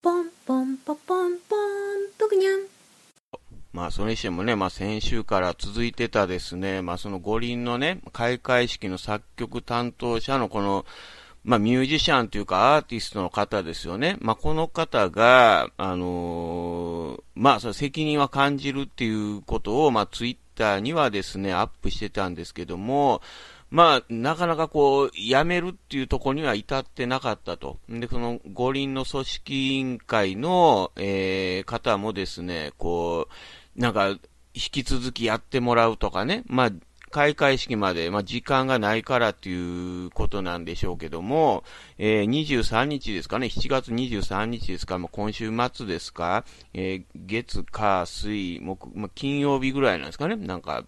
ポンポンポポンポンとくにゃん。まあ、それにしてもね、まあ、先週から続いてたですね、まあ、その五輪のね、開会式の作曲担当者のこの、まあ、ミュージシャンというかアーティストの方ですよね。まあ、この方が、あのー、まあ、そ責任は感じるっていうことを、まあ、ツイッターにはですね、アップしてたんですけども、まあ、なかなかこう、辞めるっていうところには至ってなかったと。で、その五輪の組織委員会の、えー、方もですね、こう、なんか、引き続きやってもらうとかね、まあ、開会式まで、まあ、時間がないからということなんでしょうけども、えー、23日ですかね、7月23日ですか、まあ、今週末ですか、えー、月、火、水、木、まあ、金曜日ぐらいなんですかね、なんか、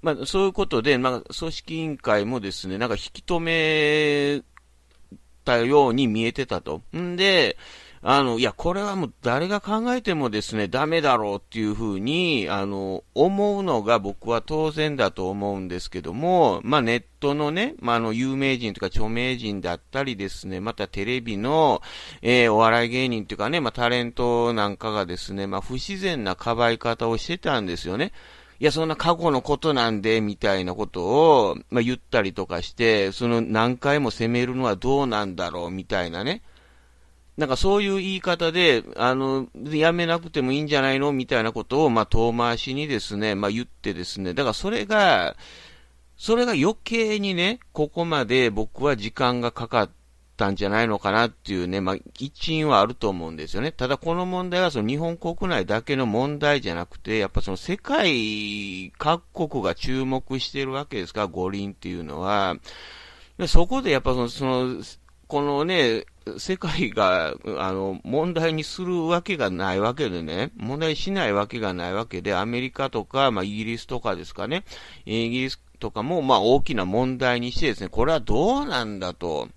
まあ、そういうことで、まあ、組織委員会もですね、なんか引き止めたように見えてたと。んで、あの、いや、これはもう誰が考えてもですね、ダメだろうっていうふうに、あの、思うのが僕は当然だと思うんですけども、まあ、ネットのね、まあ、あの、有名人とか著名人だったりですね、またテレビの、えー、お笑い芸人っていうかね、まあ、タレントなんかがですね、まあ、不自然なかばい方をしてたんですよね。いや、そんな過去のことなんで、みたいなことを、まあ、言ったりとかして、その何回も責めるのはどうなんだろう、みたいなね。なんかそういう言い方で、あの、やめなくてもいいんじゃないのみたいなことを、まあ、遠回しにですね、まあ、言ってですね、だからそれが、それが余計にね、ここまで僕は時間がかかっったんじゃないのかなっていうね、まあ、一因はあると思うんですよね。ただこの問題はその日本国内だけの問題じゃなくて、やっぱその世界各国が注目しているわけですか五輪っていうのは。そこでやっぱその、その、このね、世界が、あの、問題にするわけがないわけでね、問題しないわけがないわけで、アメリカとか、まあ、イギリスとかですかね、イギリスとかも、まあ、大きな問題にしてですね、これはどうなんだと。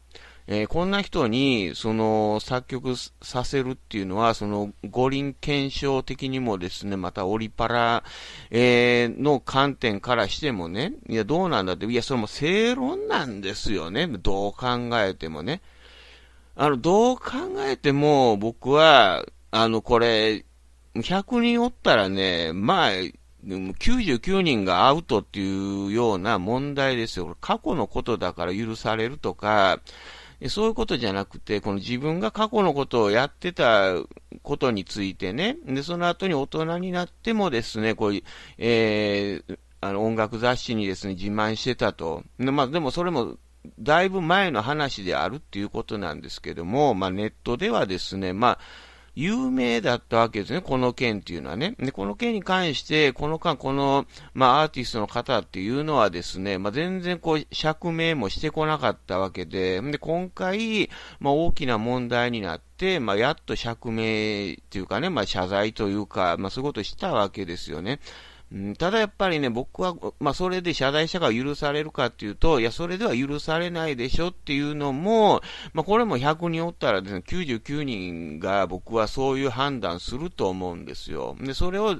えー、こんな人に、その、作曲させるっていうのは、その、五輪検証的にもですね、またオリパラ、えー、の観点からしてもね、いや、どうなんだって、いや、それも正論なんですよね、どう考えてもね。あの、どう考えても、僕は、あの、これ、100人おったらね、まあ、99人がアウトっていうような問題ですよ。過去のことだから許されるとか、そういうことじゃなくて、この自分が過去のことをやってたことについてね、で、その後に大人になってもですね、こういう、えー、あの、音楽雑誌にですね、自慢してたと。まあ、でもそれも、だいぶ前の話であるっていうことなんですけども、まあ、ネットではですね、まあ、有名だったわけですね、この件っていうのはね。で、この件に関して、この間、この、まあ、アーティストの方っていうのはですね、まあ、全然こう、釈明もしてこなかったわけで、で、今回、まあ、大きな問題になって、まあ、やっと釈明というかね、まあ、謝罪というか、まあ、そういうことをしたわけですよね。うん、ただやっぱりね、僕は、まあ、それで謝罪者が許されるかっていうと、いや、それでは許されないでしょっていうのも、まあ、これも100人おったらですね、99人が僕はそういう判断すると思うんですよ。で、それを、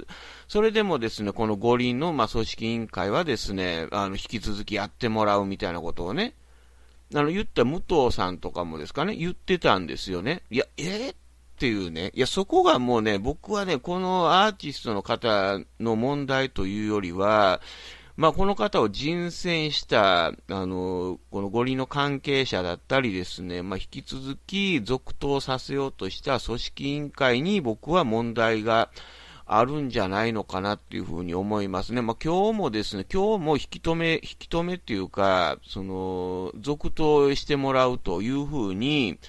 それでもですね、この五輪の、まあ、組織委員会はですね、あの、引き続きやってもらうみたいなことをね、あの、言った武藤さんとかもですかね、言ってたんですよね。いや、えー、っていうね、いや、そこがもうね、僕はね、このアーティストの方の問題というよりは、まあ、この方を人選した、あの、この五輪の関係者だったりですね、まあ、引き続き続投させようとした組織委員会に僕は問題があるんじゃないのかなっていうふうに思いますね。まあ、今日もですね、今日も引き止め、引き止めっていうか、その、続投してもらうというふうに、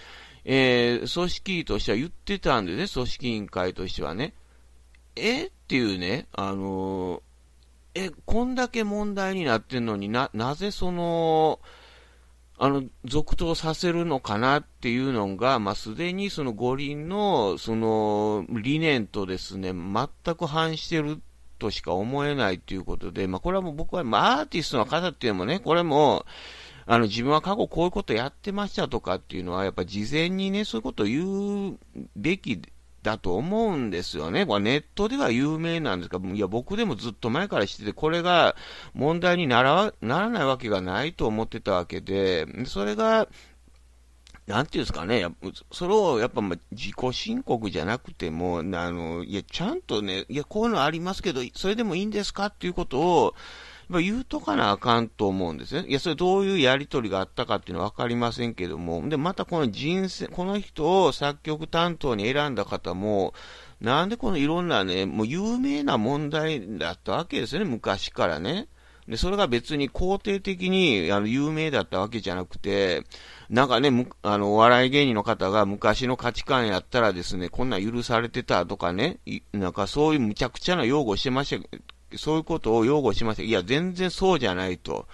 えー、組織委としては言ってたんでね、組織委員会としてはね。えっていうね、あのー、え、こんだけ問題になってるのにな、なぜその、あの、続投させるのかなっていうのが、まあ、すでにその五輪の、その、理念とですね、全く反してるとしか思えないということで、まあ、これはもう僕は、まあ、アーティストの方っていうのもね、これも、あの、自分は過去こういうことやってましたとかっていうのは、やっぱ事前にね、そういうことを言うべきだと思うんですよね。これネットでは有名なんですが、いや、僕でもずっと前からしてて、これが問題にならならないわけがないと思ってたわけで、それが、なんていうんですかね、それをやっぱま自己申告じゃなくても、あの、いや、ちゃんとね、いや、こういうのありますけど、それでもいいんですかっていうことを、ま言うとかなあかんと思うんですね。いや、それどういうやりとりがあったかっていうのは分かりませんけども、で、またこの人生、この人を作曲担当に選んだ方も、なんでこのいろんなね、もう有名な問題だったわけですよね、昔からね。で、それが別に肯定的に、あの、有名だったわけじゃなくて、なんかね、あの、お笑い芸人の方が昔の価値観やったらですね、こんなん許されてたとかね、なんかそういう無茶苦茶な用語してましたそういうことを擁護しました。いや、全然そうじゃないと。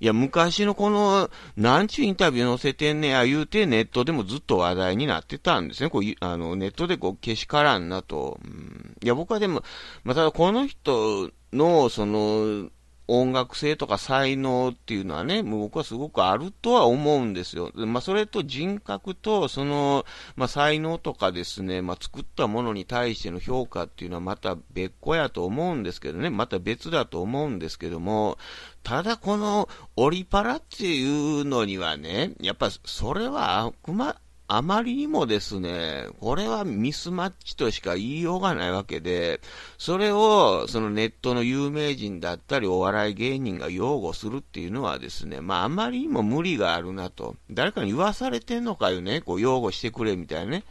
いや、昔のこの、なんちゅうインタビュー載せてんねや言うて、ネットでもずっと話題になってたんですね。こうあのネットでこう、けしからんなと。うん、いや、僕はでも、まあ、ただこの人の、その、音楽性とか才能っていうのはね、もう僕はすごくあるとは思うんですよ。まあ、それと人格と、その、まあ、才能とかですね、まあ、作ったものに対しての評価っていうのはまた別個やと思うんですけどね、また別だと思うんですけども、ただこのオリパラっていうのにはね、やっぱそれはあくま、あまりにもですね、これはミスマッチとしか言いようがないわけで、それをそのネットの有名人だったりお笑い芸人が擁護するっていうのはですね、まああまりにも無理があるなと。誰かに言わされてんのかよね、こう擁護してくれみたいなね。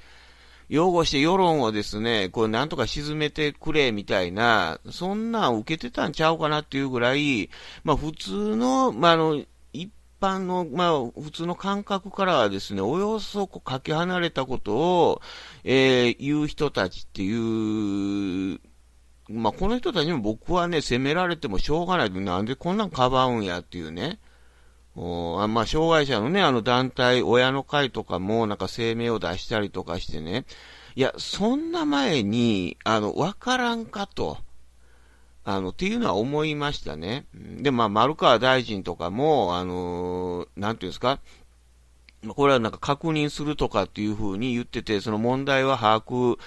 擁護して世論をですね、これなんとか沈めてくれみたいな、そんなん受けてたんちゃうかなっていうぐらい、まあ普通の、まああの、般の、まあ、普通の感覚からはですね、およそこうかけ離れたことを、えー、言う人たちっていう、まあ、この人たちも僕はね、責められてもしょうがないで、なんでこんなんかばうんやっていうね。おあまあ、障害者のね、あの団体、親の会とかもなんか声明を出したりとかしてね、いや、そんな前に、あの、わからんかと。あの、っていうのは思いましたね。で、まあ、丸川大臣とかも、あのー、なんていうんですか、これはなんか確認するとかっていうふうに言ってて、その問題は把握、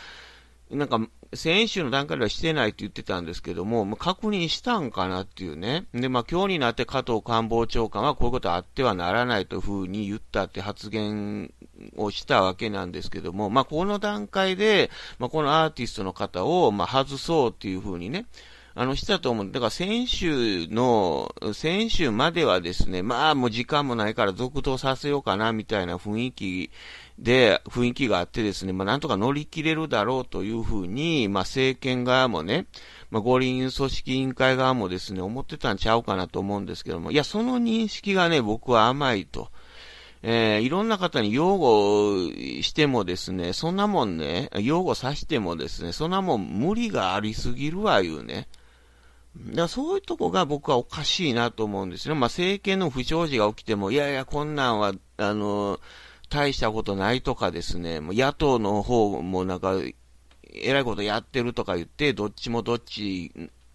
なんか、先週の段階ではしてないって言ってたんですけども、確認したんかなっていうね。で、まあ、今日になって加藤官房長官はこういうことあってはならないというふうに言ったって発言をしたわけなんですけども、まあ、この段階で、まあ、このアーティストの方を、まあ、外そうっていうふうにね、あの、してたと思う。だから先週の、先週まではですね、まあもう時間もないから続投させようかなみたいな雰囲気で、雰囲気があってですね、まあなんとか乗り切れるだろうというふうに、まあ政権側もね、まあ五輪組織委員会側もですね、思ってたんちゃうかなと思うんですけども、いや、その認識がね、僕は甘いと。えー、いろんな方に擁護してもですね、そんなもんね、擁護さしてもですね、そんなもん無理がありすぎるわ、いうね。だからそういうとこが僕はおかしいなと思うんですね。まあ、政権の不祥事が起きても、いやいや、こんなんは、あの、大したことないとかですね、もう野党の方もなんか、えらいことやってるとか言って、どっちもどっち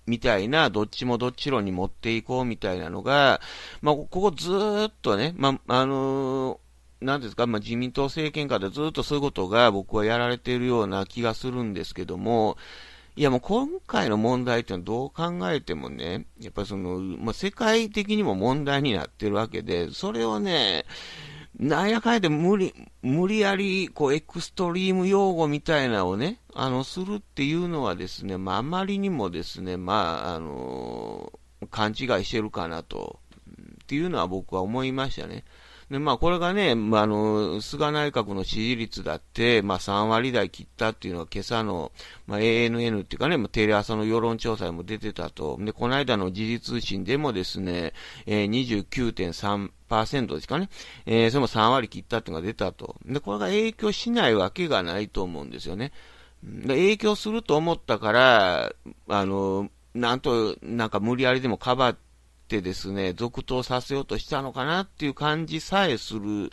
みたいな、どっちもどっち論に持っていこうみたいなのが、まあ、ここずっとね、まあ、あのなんですか、まあ、自民党政権下でずっとそういうことが僕はやられているような気がするんですけども、いやもう今回の問題っていうのはどう考えてもね、やっぱその、まあ、世界的にも問題になってるわけで、それをね、なんやかんやで無理、無理やり、こう、エクストリーム用語みたいなのをね、あの、するっていうのはですね、まあ、あまりにもですね、まあ、あのー、勘違いしてるかなと、っていうのは僕は思いましたね。で、まあ、これがね、まあ、あの、菅内閣の支持率だって、まあ、3割台切ったっていうのは、今朝の、まあ、ANN っていうかね、まあ、テレ朝の世論調査にも出てたと。で、この間の時事通信でもですね、えー、29.3、ですかね、えー、それも3割切ったっていうのが出たと。で、これが影響しないわけがないと思うんですよね。で影響すると思ったから、あの、なんと、なんか無理やりでもかばってですね、続投させようとしたのかなっていう感じさえする、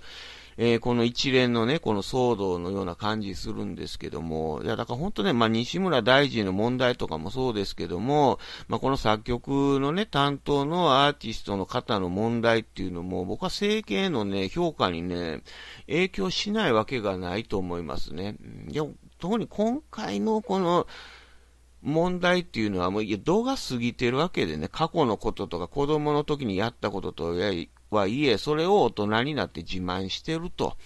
えー、この一連のね、この騒動のような感じするんですけども、いや、だから本当ね、まあ、西村大臣の問題とかもそうですけども、まあ、この作曲のね、担当のアーティストの方の問題っていうのも、僕は政権へのね、評価にね、影響しないわけがないと思いますね。で、特に今回のこの、問題っていうのはもう、いや、度が過ぎてるわけでね、過去のこととか子供の時にやったこととはいえ、それを大人になって自慢してると。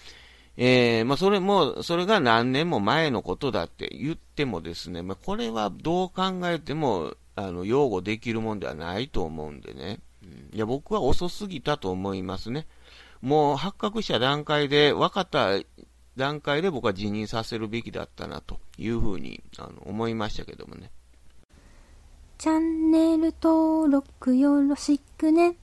えー、まあ、それも、それが何年も前のことだって言ってもですね、まあ、これはどう考えても、あの、擁護できるもんではないと思うんでね。いや、僕は遅すぎたと思いますね。もう発覚した段階で分かった段階で僕は辞任させるべきだったなというふうにあの思いましたけどもね。チャンネル登録よろしくね。